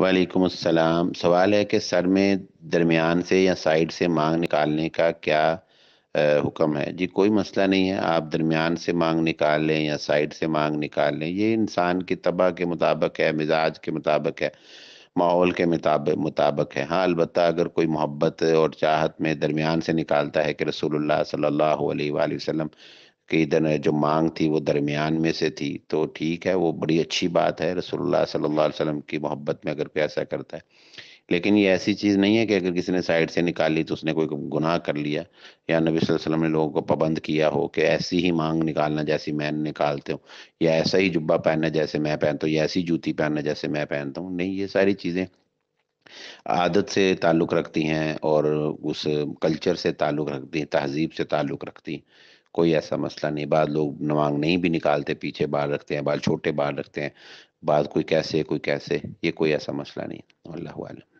وعلیکم السلام سوال ہے کہ سر میں درمیان سے یا سائڈ سے مانگ نکالنے کا کیا حکم ہے جی کوئی مسئلہ نہیں ہے آپ درمیان سے مانگ نکال لیں یا سائڈ سے مانگ نکال لیں یہ انسان کی تباہ کے مطابق ہے مزاج کے مطابق ہے ماحول کے مطابق مطابق ہے ہاں البتہ اگر کوئی محبت اور چاہت میں درمیان سے نکالتا ہے کہ رسول اللہ صلی اللہ علیہ وآلہ وسلم کہ ادھر جو مانگ تھی وہ درمیان میں سے تھی تو ٹھیک ہے وہ بڑی اچھی بات ہے رسول اللہ صلی اللہ علیہ وسلم کی محبت میں اگر کوئی ایسا کرتا ہے لیکن یہ ایسی چیز نہیں ہے کہ اگر کسی نے سائڈ سے نکالی تو اس نے کوئی گناہ کر لیا یا نبی صلی اللہ علیہ وسلم نے لوگوں کو پابند کیا ہو کہ ایسی ہی مانگ نکالنا جیسی میں نکالتے ہوں یا ایسا ہی جبہ پہننا جیسے میں پہنتا ہوں یا ایسی جوتی پہننا جیسے میں پہنتا ہوں نہیں یہ ساری چیزیں عادت سے تعلق رکھتی ہیں اور اس کلچر سے تعلق رکھتی ہیں تہذیب سے تعلق رکھتی ہیں کوئی ایسا مسئلہ نہیں بعض لوگ نمانگ نہیں بھی نکالتے پیچھے بال رکھتے ہیں بال چھوٹے بال رکھتے ہیں بعض کوئی کیسے کوئی کیسے یہ کوئی ایسا مسئلہ نہیں اللہ عالم